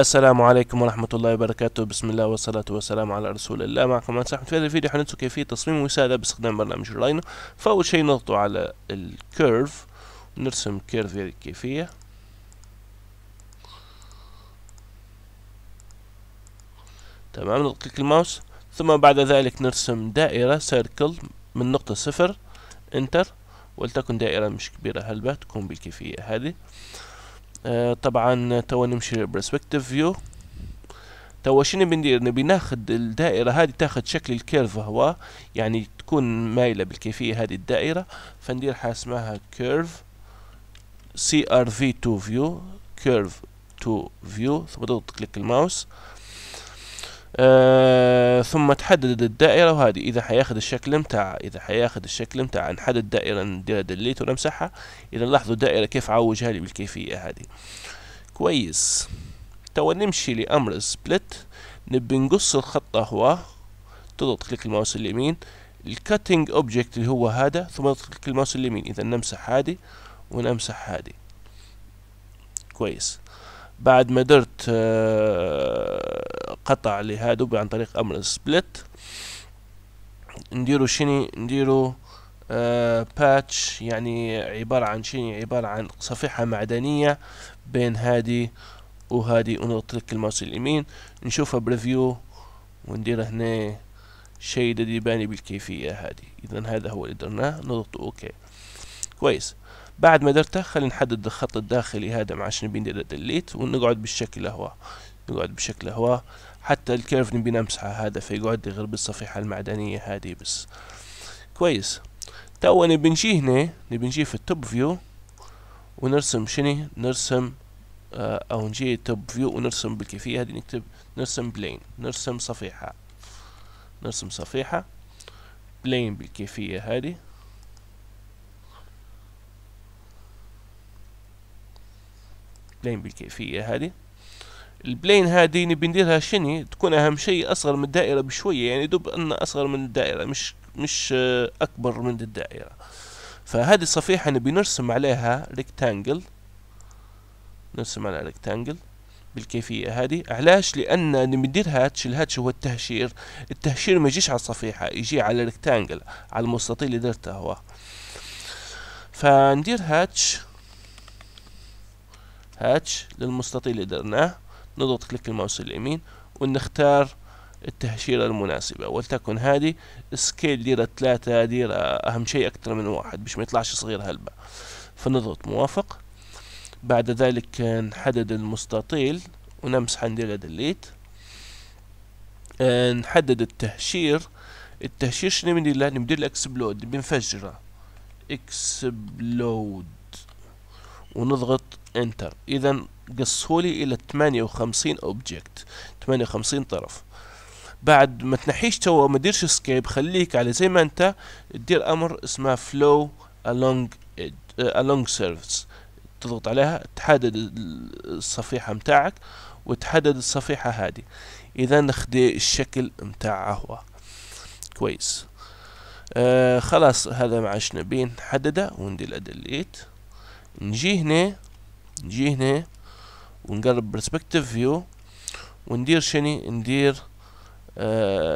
السلام عليكم ورحمة الله وبركاته بسم الله والصلاة والسلام على رسول الله معكم أنس أحمد في هذا الفيديو حندرس كيفية تصميم وسادة باستخدام برنامج راينو فأول شيء نضغط على الكيرف نرسم كيرف هذه الكيفية تمام نضغط كليك الماوس ثم بعد ذلك نرسم دائرة سيركل من نقطة صفر انتر ولتكن دائرة مش كبيرة هلبة تكون بالكيفية هذه آه، طبعا توا نمشي للبرسبكتيف فيو توا شنو بندير نبي ناخد الدائرة هذه تاخد شكل الكيرف هو يعني تكون مايلة بالكيفية هذه الدائرة فندير حاجة اسمها كيرف سي ار في تو فيو كيرف تو فيو ثم تضغط كليك الماوس آه ثم تحدد الدائرة وهذه إذا حياخد الشكل متاع إذا حياخد الشكل متاع نحدد دائرة نديرها دليت ونمسحها إذا لاحظوا الدائرة كيف عوجها لي بالكيفية هذه كويس توا نمشي لأمر سبلت نبي نقص الخط هو تضغط كليك الماوس اليمين الكاتنج اوبجكت اللي هو هذا ثم نضغط كليك الماوس اليمين إذا نمسح هذه ونمسح هذه كويس بعد ما درت آه قطع لهادو عن طريق امر سبلت نديرو شيني نديرو آه، باتش يعني عبارة عن شيني عبارة عن صفيحة معدنية بين هادي وهادي ونضغط لك الماوس اليمين نشوفها بريفيو وندير هنا شيء جديد باني بالكيفية هادي إذا هذا هو اللي درناه نضغط أوكي كويس بعد ما درته خلينا نحدد الخط الداخلي هذا مع شنو بندير ديليت ونقعد بالشكل هو يقعد بشكل هو حتى الكيرف نبي نمسحه هذا فيقعد يغير غير بالصفيحة المعدنية هذه بس كويس توا نبي نجي هنا نبي نجي في التوب فيو ونرسم شني نرسم آه او نجي توب فيو ونرسم بالكيفية هذه نكتب نرسم بلين نرسم صفيحة نرسم صفيحة بلين بالكيفية هذه بلين بالكيفية هذه البلين هذه نبي نديرها شني تكون اهم شيء اصغر من الدائره بشويه يعني دوب ان اصغر من الدائره مش مش آه، اكبر من الدائره فهذه الصفيحه نبي نرسم عليها ريكتانجل نرسم على ريكتانجل بالكيفية هذه علاش لأن ندير نديرها الهاتش هو التهشير التهشير ما يجيش على الصفيحة يجي على الريكتانجل على المستطيل اللي درته هو فندير هاتش هاتش للمستطيل اللي درناه نضغط كليك الماوس اليمين ونختار التهشيرة المناسبة ولتكن هذه سكيل ديرة ثلاثة ديرة أهم شيء أكثر من واحد باش ما يطلعش صغير هلبة فنضغط موافق بعد ذلك نحدد المستطيل ونمسح ندير ديليت آه، نحدد التهشير التهشير شنو بندير له ندير له اكسبلود بنفجره اكسبلود ونضغط انتر اذا قصهولي الى 58 اوبجكت 58 طرف بعد ما تنحيش تو ما ديرش سكيب خليك على زي ما انت دير امر اسمه فلو along it, آه، along تضغط عليها تحدد الصفيحة متاعك وتحدد الصفيحة هذه اذا نخدي الشكل متاع هو كويس آه خلاص هذا ما عشنا بين نحدده وندير ديليت نجي هنا نجي هنا ونقلب برسبكتيف فيو وندير شني ندير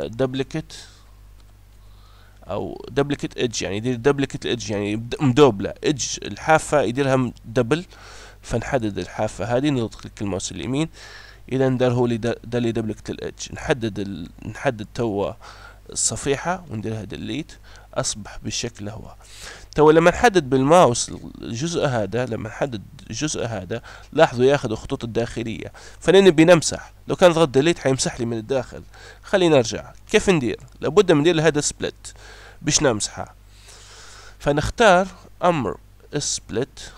دبليكت آه، او دبليكت ايدج يعني يدير دبليكت ايدج يعني مدوبله ايدج الحافه يديرها دبل فنحدد الحافه هذه نضغط كليك الماوس اليمين اذا دار هو لي دبليكت الايدج نحدد ال... نحدد توا الصفيحه ونديرها ديليت أصبح بالشكل هو تو لما نحدد بالماوس الجزء هذا لما نحدد الجزء هذا لاحظوا ياخذ الخطوط الداخلية فلين نبي نمسح لو كان ضغط ديليت حيمسح لي من الداخل خلينا نرجع كيف ندير لابد ندير هذا سبلت باش نمسحه فنختار أمر سبلت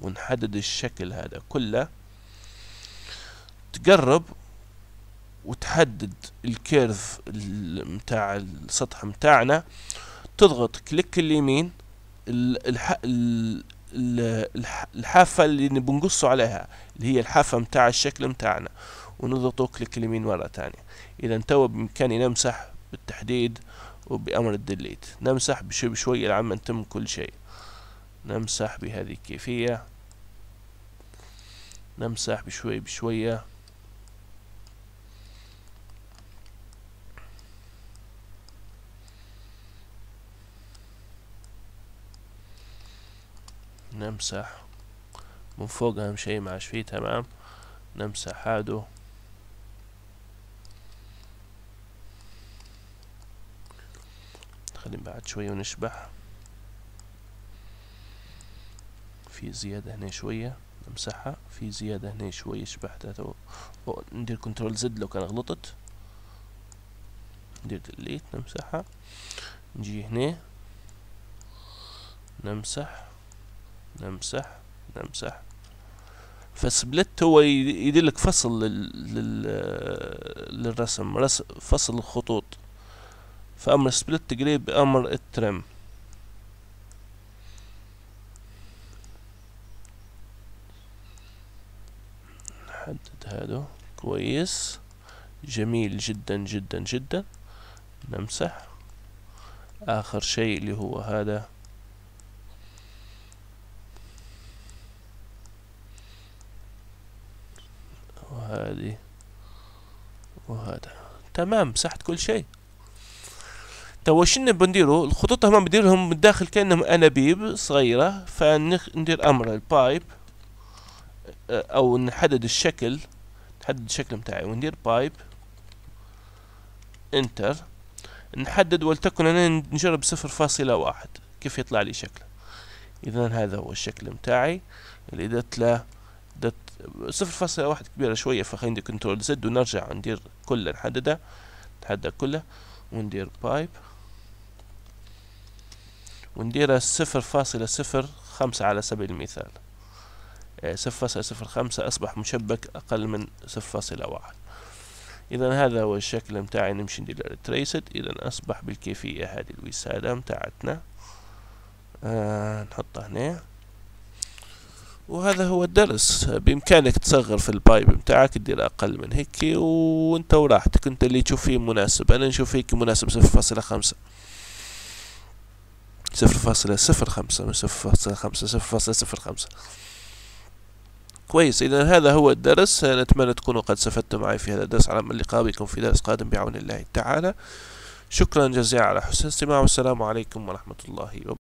ونحدد الشكل هذا كله تقرب وتحدد الكيرف متاع السطح متاعنا تضغط كليك اليمين الح... الح... الحافة اللي بنقصه عليها اللي هي الحافة متاع الشكل متاعنا ونضغطه كليك اليمين مرة تانية إذا توا بإمكاني نمسح بالتحديد وبأمر الديليت نمسح بشوي بشوي لعما نتم كل شيء نمسح بهذه الكيفية نمسح بشوي بشوية نمسح من فوق أهم شيء معش فيه تمام نمسح هادو خلي بعد شوية ونشبح في زيادة هنا شوية نمسحها في زيادة هنا شوية شبحتها تو ندير كنترول زد لو كان غلطت ندير ديليت نمسحها نجي هنا نمسح نمسح نمسح فسبلت هو يدلك فصل لل... للرسم رسم فصل الخطوط فأمر سبلت قريب أمر الترم نحدد هادو كويس جميل جدا جدا جدا نمسح آخر شيء اللي هو هذا وهذه وهذا تمام مسحت كل شيء توا شنو بنديرو الخطوط هما بنديرهم من الداخل كانهم انابيب صغيره فندير امر البايب آه، او نحدد الشكل نحدد الشكل متاعي وندير بايب انتر نحدد ولتكن انا نجرب صفر فاصلة واحد كيف يطلع لي شكله اذا هذا هو الشكل متاعي اللي درت له صفر فاصلة واحد كبيرة شوية فخلينا ندير كنترول زد ونرجع ندير كله نحدده نتحدى كله وندير بايب ونديرها صفر فاصلة صفر خمسة على سبيل المثال آه، صفر فاصلة صفر خمسة أصبح مشبك أقل من صفر فاصلة واحد إذا هذا هو الشكل متاعي نمشي ندير تريسد إذا أصبح بالكيفية هذه الوسادة متاعتنا آه نحطها هنا وهذا هو الدرس بإمكانك تصغر في البايب متاعك تدير أقل من هيك وانت وراحتك انت اللي تشوف فيه مناسب أنا نشوف هيك مناسب صفر فاصلة خمسة صفر فاصلة صفر خمسة صفر فاصلة خمسة صفر فاصلة صفر خمسة كويس إذا هذا هو الدرس نتمنى تكونوا قد استفدتم معي في هذا الدرس على من لقاء بكم في درس قادم بعون الله تعالى شكرا جزيلا على حسن الاستماع والسلام عليكم ورحمة الله وبركاته